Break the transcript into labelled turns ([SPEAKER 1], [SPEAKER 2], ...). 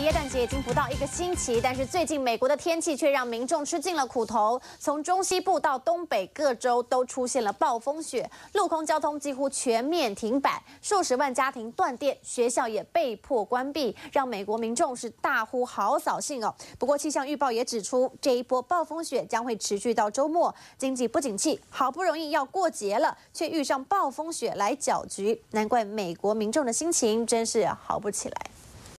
[SPEAKER 1] 圣诞节已经不到一个星期，但是最近美国的天气却让民众吃尽了苦头。从中西部到东北各州都出现了暴风雪，陆空交通几乎全面停摆，数十万家庭断电，学校也被迫关闭，让美国民众是大呼好扫兴哦。不过气象预报也指出，这一波暴风雪将会持续到周末。经济不景气，好不容易要过节了，却遇上暴风雪来搅局，难怪美国民众的心情真是好不起来。